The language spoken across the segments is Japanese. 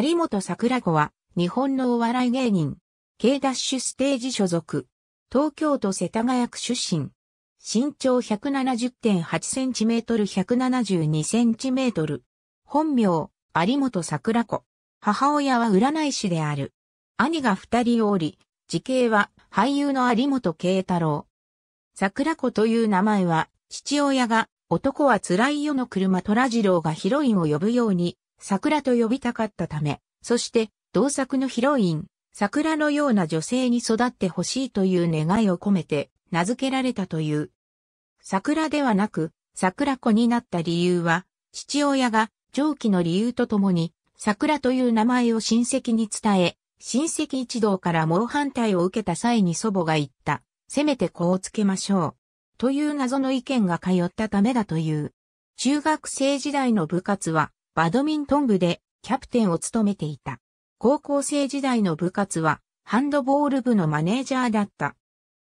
有本桜子は、日本のお笑い芸人、K ダッシュステージ所属、東京都世田谷区出身、身長 170.8cm172cm、本名、有本桜子、母親は占い師である。兄が二人おり、時系は俳優の有本慶太郎。桜子という名前は、父親が、男は辛い世の車虎次郎がヒロインを呼ぶように、桜と呼びたかったため、そして同作のヒロイン、桜のような女性に育ってほしいという願いを込めて名付けられたという。桜ではなく、桜子になった理由は、父親が上記の理由とともに、桜という名前を親戚に伝え、親戚一同から猛反対を受けた際に祖母が言った、せめて子をつけましょう。という謎の意見が通ったためだという。中学生時代の部活は、バドミントン部でキャプテンを務めていた。高校生時代の部活は、ハンドボール部のマネージャーだった。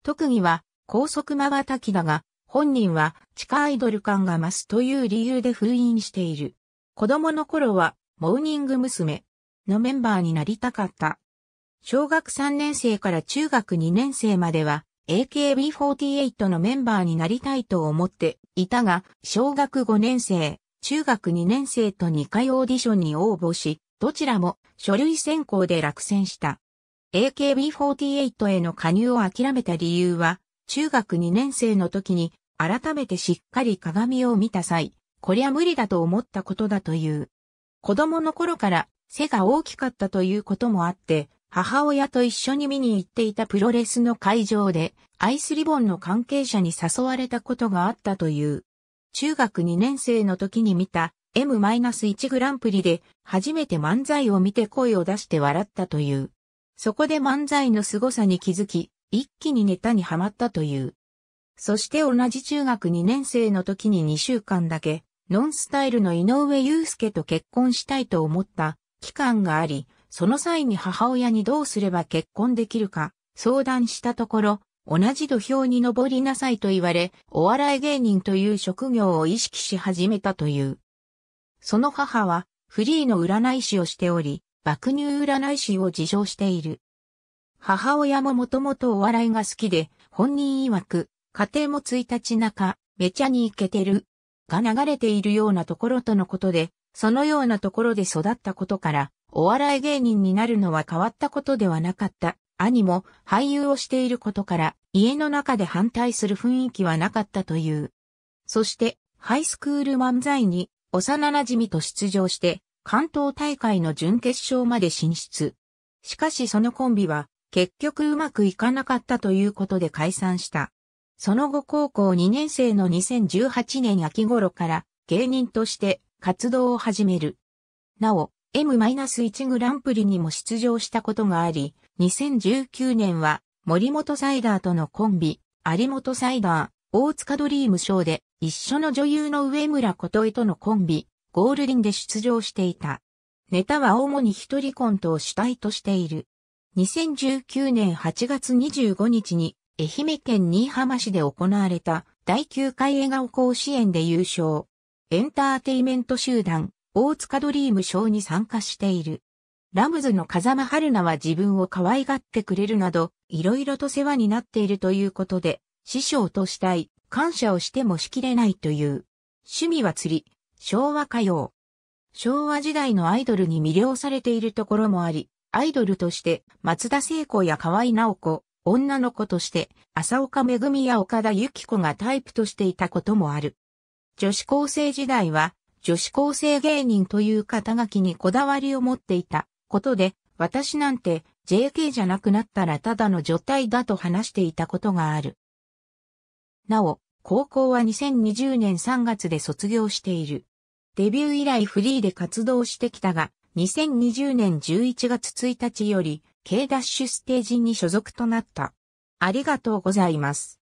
特技は、高速瞬きだが、本人は地下アイドル感が増すという理由で封印している。子供の頃は、モーニング娘。のメンバーになりたかった。小学3年生から中学2年生までは、AKB48 のメンバーになりたいと思っていたが、小学5年生、中学2年生と2回オーディションに応募し、どちらも書類選考で落選した。AKB48 への加入を諦めた理由は、中学2年生の時に改めてしっかり鏡を見た際、こりゃ無理だと思ったことだという。子供の頃から背が大きかったということもあって、母親と一緒に見に行っていたプロレスの会場で、アイスリボンの関係者に誘われたことがあったという。中学2年生の時に見た M-1 グランプリで初めて漫才を見て声を出して笑ったという。そこで漫才の凄さに気づき、一気にネタにはまったという。そして同じ中学2年生の時に2週間だけ、ノンスタイルの井上祐介と結婚したいと思った期間があり、その際に母親にどうすれば結婚できるか相談したところ、同じ土俵に登りなさいと言われ、お笑い芸人という職業を意識し始めたという。その母は、フリーの占い師をしており、爆乳占い師を自称している。母親ももともとお笑いが好きで、本人曰く、家庭も1日中、めちゃにイけてる、が流れているようなところとのことで、そのようなところで育ったことから、お笑い芸人になるのは変わったことではなかった、兄も俳優をしていることから、家の中で反対する雰囲気はなかったという。そして、ハイスクール漫才に幼馴染と出場して、関東大会の準決勝まで進出。しかしそのコンビは、結局うまくいかなかったということで解散した。その後高校2年生の2018年秋頃から芸人として活動を始める。なお、M-1 グランプリにも出場したことがあり、2019年は森本サイダーとのコンビ、有本サイダー、大塚ドリームショーで一緒の女優の上村琴恵とのコンビ、ゴールデンで出場していた。ネタは主に一人コントを主体としている。2019年8月25日に愛媛県新居浜市で行われた第9回笑顔甲子園で優勝。エンターテイメント集団、大塚ドリーム賞に参加している。ラムズの風間春菜は自分を可愛がってくれるなど、いろいろと世話になっているということで、師匠としたい、感謝をしてもしきれないという。趣味は釣り、昭和歌謡。昭和時代のアイドルに魅了されているところもあり、アイドルとして松田聖子や河合直子、女の子として浅岡めぐみや岡田由紀子がタイプとしていたこともある。女子高生時代は女子高生芸人という肩書きにこだわりを持っていた。ことで、私なんて JK じゃなくなったらただの女体だと話していたことがある。なお、高校は2020年3月で卒業している。デビュー以来フリーで活動してきたが、2020年11月1日より、K ダッシュステージに所属となった。ありがとうございます。